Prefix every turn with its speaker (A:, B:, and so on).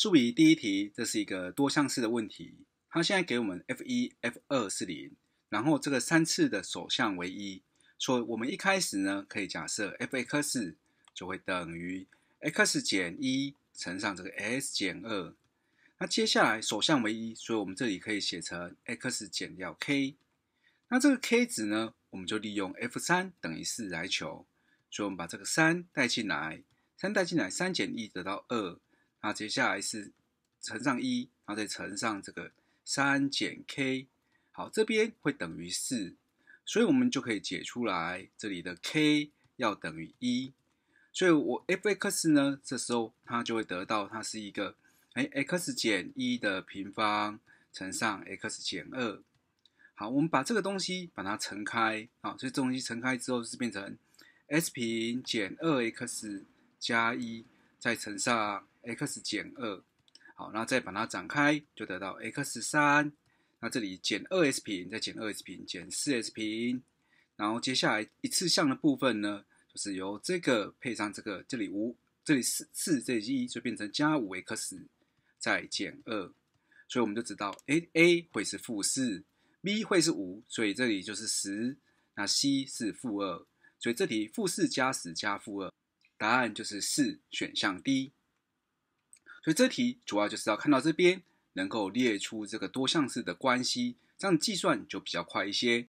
A: 数比第一题，这是一个多项式的问题。它现在给我们 f 一、f 二是零，然后这个三次的首项为一，所以我们一开始呢，可以假设 f(x) 就会等于 x 减一乘上这个 s 减二。那接下来首项为一，所以我们这里可以写成 x 减掉 k。那这个 k 值呢，我们就利用 f 三等于四来求。所以我们把这个三带进来，三带进来，三减一得到二。那接下来是乘上一，然后再乘上这个三减 k，好，这边会等于四，所以我们就可以解出来这里的 k 要等于一，所以我 f(x) 呢，这时候它就会得到它是一个哎 x 减一的平方乘上 x 减二，好，我们把这个东西把它乘开，好，这东西乘开之后是变成 x 平减二 x 加一再乘上。x 减二，好，然后再把它展开，就得到 x 三。那这里减二 x 平，再减二 x 平，减四 x 平。然后接下来一次项的部分呢，就是由这个配上这个，这里五，这里四四，这里一，就变成加五 x 再减二。所以我们就知道，哎，a 会是负四，b 会是五，所以这里就是十。那 c 是负二，所以这题负四加十加负二，答案就是四，选项 D。所以这题主要就是要看到这边，能够列出这个多项式的关系，这样计算就比较快一些。